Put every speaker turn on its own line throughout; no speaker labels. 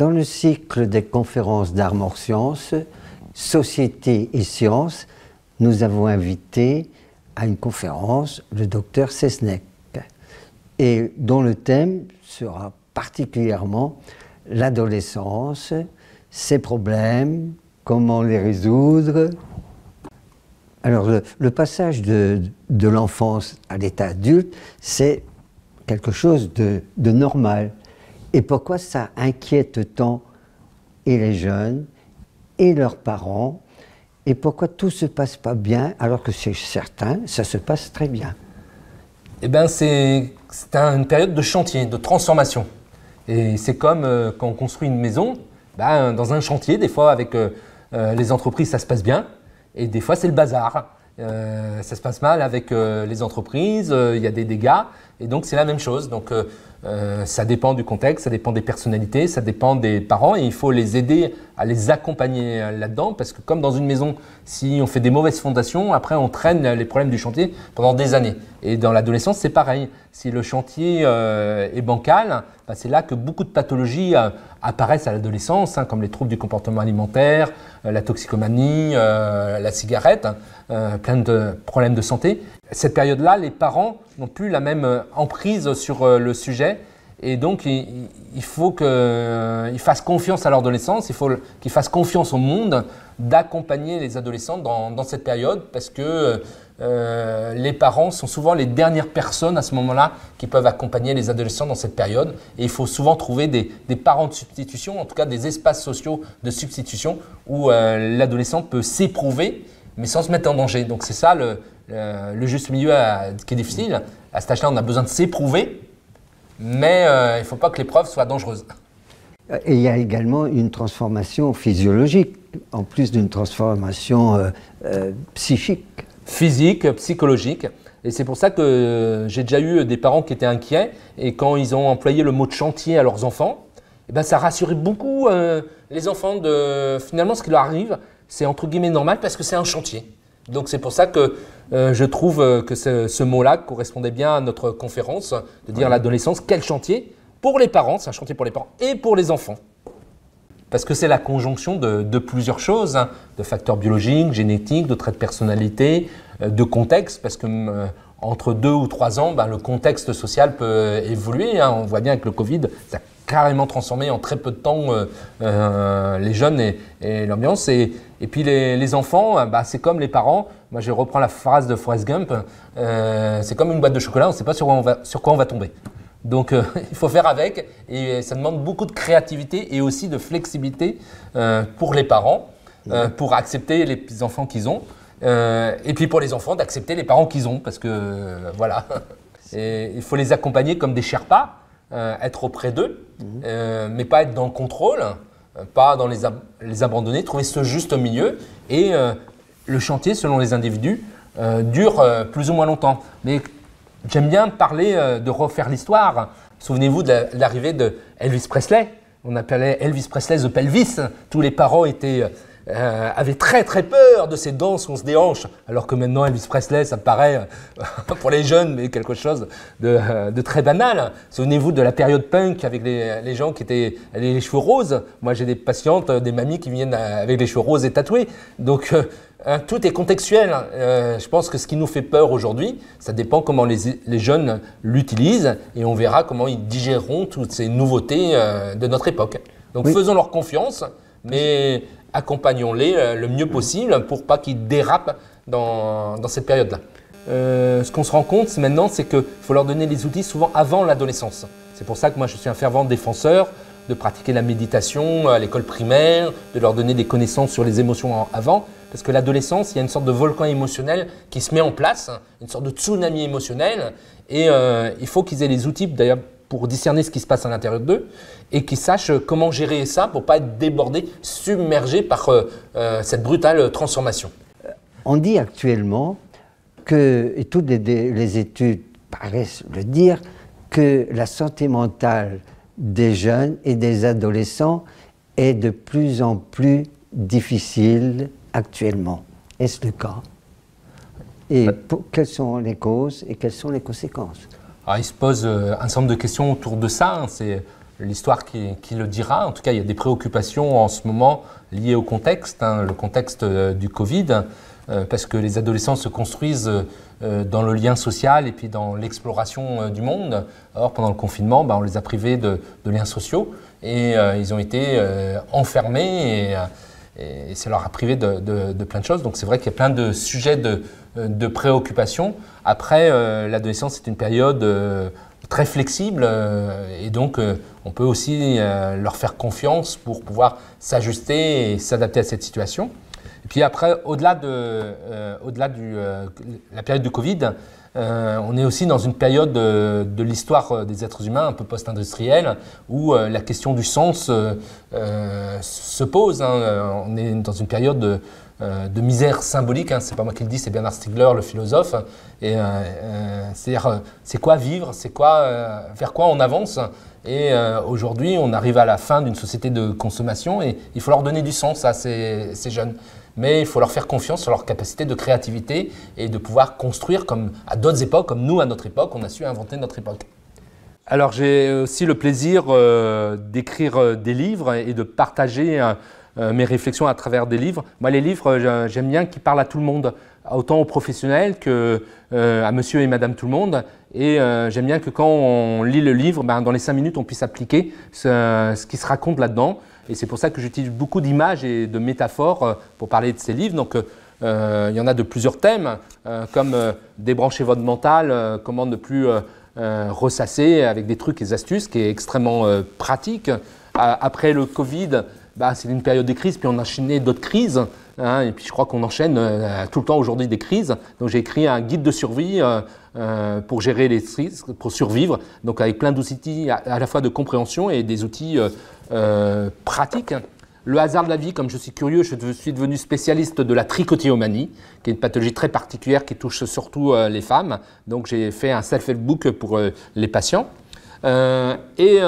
Dans le cycle des conférences darmor sciences, société et sciences, nous avons invité à une conférence le docteur Sesnek, et dont le thème sera particulièrement l'adolescence, ses problèmes, comment les résoudre. Alors le, passage de, l'enfance à l'état adulte, c'est quelque chose de normal. Et pourquoi ça inquiète tant et les jeunes et leurs parents et pourquoi tout se passe pas bien alors que c'est certain, ça se passe très bien
Eh bien, c'est une période de chantier, de transformation. Et c'est comme euh, quand on construit une maison, ben, dans un chantier, des fois avec euh, euh, les entreprises, ça se passe bien, et des fois c'est le bazar. ça se passe mal avec les entreprises, il y a des dégâts, et donc c'est la même chose. Donc euh, ça dépend du contexte, ça dépend des personnalités, ça dépend des parents et il faut les aider à les accompagner euh, là-dedans parce que comme dans une maison, si on fait des mauvaises fondations, après on traîne les problèmes du chantier pendant des années. Et dans l'adolescence, c'est pareil. Si le chantier euh, est bancal, bah, c'est là que beaucoup de pathologies apparaissent à l'adolescence, hein, comme les troubles du comportement alimentaire, la toxicomanie, la cigarette, hein, plein de problèmes de santé cette période-là, les parents n'ont plus la même euh, emprise sur euh, le sujet. Et donc, il, faut qu'ils euh, fassent confiance à l'adolescence, il faut qu'ils fassent confiance au monde d'accompagner les adolescents dans, cette période parce que les parents sont souvent les dernières personnes à ce moment-là qui peuvent accompagner les adolescents dans cette période. Et il faut souvent trouver des, parents de substitution, en tout cas des espaces sociaux de substitution où l'adolescent peut s'éprouver mais sans se mettre en danger. Donc c'est ça le, euh, le juste milieu qui est difficile. À cet âge-là, on a besoin de s'éprouver, mais euh, il ne faut pas que l'épreuve soit dangereuse.
Et il y a également une transformation physiologique, en plus d'une
transformation euh, psychique. Physique, psychologique. Et c'est pour ça que j'ai déjà eu des parents qui étaient inquiets, et quand ils ont employé le mot de chantier à leurs enfants, eh ben, ça rassurait beaucoup les enfants de finalement ce qui leur arrive, c'est entre guillemets normal parce que c'est un chantier. Donc c'est pour ça que euh, je trouve euh, que ce, mot-là correspondait bien à notre conférence, de dire l'adolescence, quel chantier pour les parents, c'est un chantier pour les parents et pour les enfants. Parce que c'est la conjonction de, plusieurs choses, hein, de facteurs biologiques, génétiques, de traits de personnalité, euh, de contexte, parce que mm, entre deux ou trois ans, ben, le contexte social peut évoluer. Hein. on voit bien que le Covid, ça a carrément transformé en très peu de temps les jeunes et, l'ambiance. Et puis les, enfants, euh, bah, c'est comme les parents. Moi, je reprends la phrase de Forrest Gump. Euh, c'est comme une boîte de chocolat, on ne sait pas sur quoi on va, sur quoi on va tomber. Donc euh, il faut faire avec et ça demande beaucoup de créativité et aussi de flexibilité pour les parents, pour accepter les petits enfants qu'ils ont. et puis pour les enfants, d'accepter les parents qu'ils ont parce que voilà. il faut les accompagner comme des Sherpas, être auprès d'eux, mhm. mais pas être dans le contrôle. Euh, pas dans les, abandonner, trouver ce juste milieu. Et euh, le chantier, selon les individus, euh, dure plus ou moins longtemps. Mais j'aime bien parler de refaire l'histoire. Souvenez-vous de l'arrivée d'Elvis de Elvis Presley. On appelait Elvis Presley The Pelvis. Tous les parents étaient euh, avait très très peur de ces dents, qu'on on se déhanche, alors que maintenant Elvis Presley, ça paraît euh, pour les jeunes, mais quelque chose euh, de, très banal. Souvenez-vous de la période punk avec les, gens qui étaient les, cheveux roses. Moi j'ai des patientes, des mamies qui viennent avec les cheveux roses et tatoués. Donc hein, tout est contextuel. Hein. je pense que ce qui nous fait peur aujourd'hui, ça dépend comment les, jeunes l'utilisent et on verra comment ils digéreront toutes ces nouveautés de notre époque. Donc faisons leur confiance, mais accompagnons-les euh, le mieux possible pour pas qu'ils dérapent dans, cette période-là. Euh, ce qu'on se rend compte maintenant, c'est qu'il faut leur donner les outils souvent avant l'adolescence. C'est pour ça que moi, je suis un fervent défenseur de pratiquer la méditation à l'école primaire, de leur donner des connaissances sur les émotions avant, parce que l'adolescence, il y a une sorte de volcan émotionnel qui se met en place, une sorte de tsunami émotionnel, et euh, il faut qu'ils aient les outils d'ailleurs pour discerner ce qui se passe à l'intérieur d'eux et qu'ils sachent comment gérer ça pour pas être débordés, submergés par euh, euh, cette brutale transformation.
On dit actuellement que, et toutes les études paraissent le dire, que la santé mentale des jeunes et des adolescents est de plus en plus difficile actuellement. Est-ce le cas Et euh. quelles sont les causes et quelles sont les conséquences Alors,
ah, il se pose euh, un certain nombre de questions autour de ça. Hein. c'est l'histoire qui, le dira. En tout cas, il y a des préoccupations en ce moment liées au contexte, hein, le contexte euh, du Covid, parce que les adolescents se construisent dans le lien social et puis dans l'exploration du monde. Or, pendant le confinement, bah, on les a privés de, de liens sociaux et ils ont été enfermés. Et, et, ça leur a privé de, plein de choses. Donc c'est vrai qu'il y a plein de sujets de, préoccupation. Après, euh, l'adolescence, c'est une période euh, très flexible euh, et donc on peut aussi leur faire confiance pour pouvoir s'ajuster et s'adapter à cette situation. Et puis après, au-delà de euh, au-delà euh, la période du Covid, euh, on est aussi dans une période de, l'histoire des êtres humains un peu post-industrielle où la question du sens se pose. Hein. On est dans une période de, misère symbolique, hein. c'est pas moi qui le dis, c'est Bernard Stiegler, le philosophe. Et c'est-à-dire, c'est quoi vivre, c'est vers quoi on avance. Et aujourd'hui, on arrive à la fin d'une société de consommation et il faut leur donner du sens à ces jeunes mais il faut leur faire confiance sur leur capacité de créativité et de pouvoir construire comme à d'autres époques, comme nous à notre époque, on a su inventer notre époque. Alors j'ai aussi le plaisir euh, d'écrire euh, des livres et de partager euh, mes réflexions à travers des livres. Moi les livres, j'aime bien qu'ils parlent à tout le monde, autant aux professionnels que à monsieur et madame tout le monde. Et j'aime bien que quand on lit le livre, ben, dans les cinq minutes, on puisse appliquer ce qui se raconte là-dedans. Et c'est pour ça que j'utilise beaucoup d'images et de métaphores euh, pour parler de ces livres. Donc, euh, euh, il y en a de plusieurs thèmes, comme débrancher votre mental, comment ne plus ressasser avec des trucs et des astuces, qui est extrêmement pratique. après le Covid, bah, c'est une période de crise, puis on a enchaîné d'autres crises. Hein. et puis je crois qu'on enchaîne tout le temps aujourd'hui des crises. Donc j'ai écrit un guide de survie pour gérer les crises, pour survivre. Donc avec plein d'outils à, la fois de compréhension et des outils euh, pratique. Le hasard de la vie, comme je suis curieux, je suis devenu spécialiste de la trichotillomanie, qui est une pathologie très particulière qui touche surtout euh, les femmes. Donc j'ai fait un self-help book pour euh, les patients. et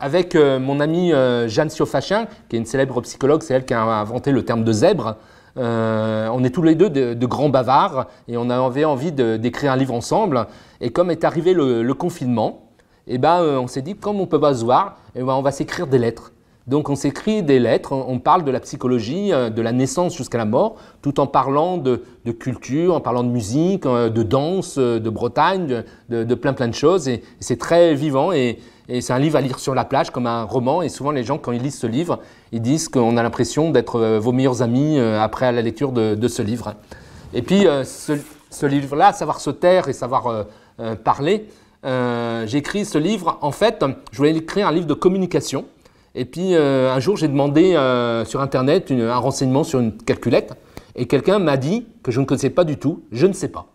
avec mon amie Jeanne Siofachin, qui est une célèbre psychologue, c'est elle qui a inventé le terme de zèbre, on est tous les deux de, grands bavards et on avait envie d'écrire un livre ensemble. Et comme est arrivé le confinement, eh ben, euh, on s'est dit, comme on ne peut pas se voir, eh ben, on va s'écrire des lettres. Donc on s'écrit des lettres, on parle de la psychologie, euh, de la naissance jusqu'à la mort, tout en parlant de, culture, en parlant de musique, euh, de danse, de Bretagne, de, plein plein de choses. Et, c'est très vivant et, c'est un livre à lire sur la plage comme un roman. Et souvent les gens, quand ils lisent ce livre, ils disent qu'on a l'impression d'être vos meilleurs amis après la lecture de, ce livre. Et puis ce livre-là, Savoir se taire et savoir parler, euh, j'ai écrit ce livre, en fait, je voulais écrire un livre de communication. Et puis euh, un jour, j'ai demandé euh, sur Internet un renseignement sur une calculette. Et quelqu'un m'a dit que je ne connaissais pas du tout, je ne sais pas.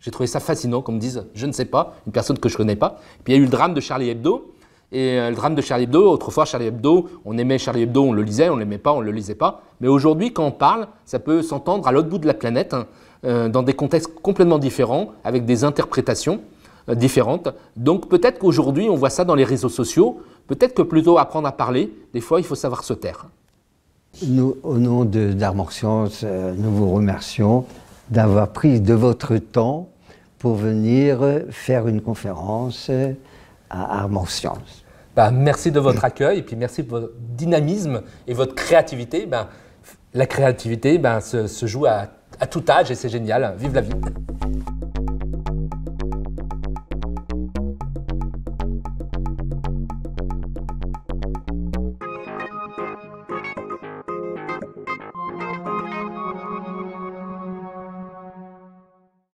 J'ai trouvé ça fascinant qu'on me dise je ne sais pas, une personne que je ne connais pas. Puis il y a eu le drame de Charlie Hebdo. Et le drame de Charlie Hebdo, autrefois Charlie Hebdo, on aimait Charlie Hebdo, on le lisait, on ne l'aimait pas, on ne le lisait pas. Mais aujourd'hui, quand on parle, ça peut s'entendre à l'autre bout de la planète, hein, dans des contextes complètement différents, avec des interprétations. Euh, différentes. Donc peut-être qu'aujourd'hui, on voit ça dans les réseaux sociaux. Peut-être que plutôt apprendre à parler, des fois, il faut savoir se taire.
Nous, au nom de euh, nous vous remercions d'avoir pris de votre temps pour venir euh, faire une conférence à Armor Ben,
bah, merci de votre accueil et puis merci pour votre dynamisme et votre créativité. Ben, la créativité ben, se, joue à tout âge et c'est génial. Vive la vie.